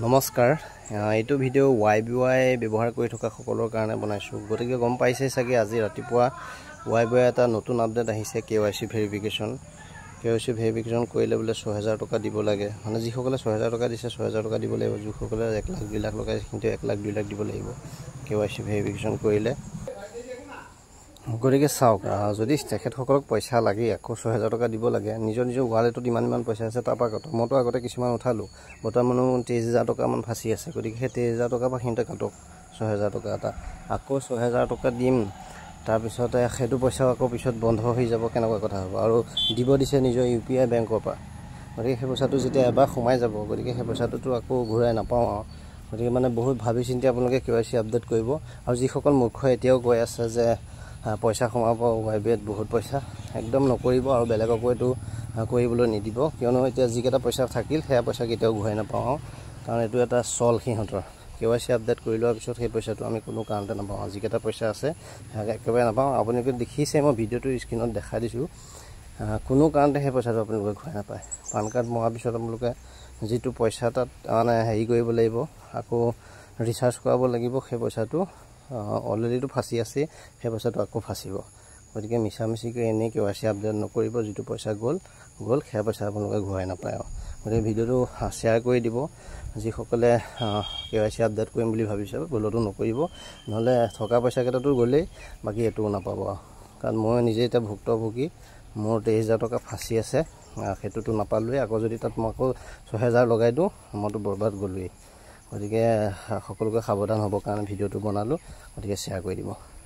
নমস্কাৰ এইটো video' Y B Y ব্যৱহাৰ কৰি থকাসকলৰ কাৰণে বনাইছোঁ গতিকে গম পাইছে চাগে আজি ৰাতিপুৱা ৱাই বি ৱাই এটা নতুন আপডেট আহিছে K Y C verification K Y C verification কৰিলে বোলে ছহেজাৰ টকা দিব লাগে মানে যিসকলে ছহেজাৰ টকা দিছে ছহেজাৰ টকা দিব লাগিব যিসকলে এক লাখ দুই লাখ লগাইছে সিহঁতে এক লাখ দুই লাখ দিব লাগিব কে ৱাই চি ভেৰিফিকেশ্যন কৰিলে গতিকে চাওক যদি তেখেতসকলক পইচা লাগে আকৌ ছহেজাৰ টকা দিব লাগে নিজৰ নিজৰ ৱালেটত ইমান ইমান পইচা আছে তাৰপৰা মইতো আগতে কিছুমান উঠালোঁ বৰ্তমান তেইছ হেজাৰ টকামান ফাঁচি আছে গতিকে সেই তেইছ হেজাৰ টকাৰ পৰা সিহঁতে কাটক ছহেজাৰ টকা এটা আকৌ ছহেজাৰ টকা দিম তাৰপিছতে সেইটো পইচাও আকৌ পিছত বন্ধ হৈ যাব কেনেকুৱা কথা হ'ব আৰু দিব দিছে নিজৰ ইউ পি আই বেংকৰ পৰা গতিকে সেই পইচাটো যেতিয়া এবাৰ সোমাই যাব গতিকে সেই পইচাটোতো আকৌ ঘূৰাই নাপাওঁ আৰু গতিকে মানে বহুত ভাবি চিন্তি আপোনালোকে কে ৱাই চি আপডেট কৰিব আৰু যিসকল মূৰ্খ এতিয়াও কৈ আছে যে পইচা সোমাব ৱাই বি বহুত পইচা একদম নকৰিব আৰু বেলেগকো এইটো কৰিবলৈ নিদিব কিয়নো এতিয়া যিকেইটা পইচা থাকিল সেয়া পইচা কেতিয়াও ঘূৰাই নাপাওঁ আৰু কাৰণ এইটো এটা চল সিহঁতৰ কে ৱাই চি আপডেট কৰি লোৱাৰ পিছত সেই পইচাটো আমি কোনো কাৰণতে নাপাওঁ যিকেইটা পইচা আছে একেবাৰে নাপাওঁ আপোনালোকে দেখিছে মই ভিডিঅ'টো স্ক্ৰীণত দেখাই দিছোঁ কোনো কাৰণতে সেই পইচাটো আপোনালোকে ঘূৰাই নাপায় পান কাৰ্ড মৰাৰ পিছত আপোনালোকে যিটো পইচা তাত মানে হেৰি কৰিব লাগিব আকৌ ৰিচাৰ্জ কৰাব লাগিব সেই পইচাটো অলৰেডিটো ফাঁচি আছে সেই পইচাটো আকৌ ফাঁচিব গতিকে মিছা মিছিকৈ এনেই কে ৱাই চি আপডেট নকৰিব যিটো পইচা গ'ল গ'ল সেয়া পইচা আপোনালোকে ঘূৰাই নাপায় আৰু গতিকে ভিডিঅ'টো শ্বেয়াৰ কৰি দিব যিসকলে কে ৱাই চি আপডেট কৰিম বুলি ভাবিছে গ'লতো নকৰিব নহ'লে থকা পইচাকেইটাতো গ'লেই বাকী এইটোও নাপাব আৰু কাৰণ মই নিজে এতিয়া ভুক্তভোগী মোৰ তেইছ হাজাৰ টকা ফাঁচি আছে সেইটোতো নাপালোঁৱেই আকৌ যদি তাত মই আকৌ ছহেজাৰ লগাই দিওঁ মইতো বৰবাদ গ'লোৱেই গতিকে সকলোকে সাৱধান হ'বৰ কাৰণে ভিডিঅ'টো বনালোঁ গতিকে শ্বেয়াৰ কৰি দিব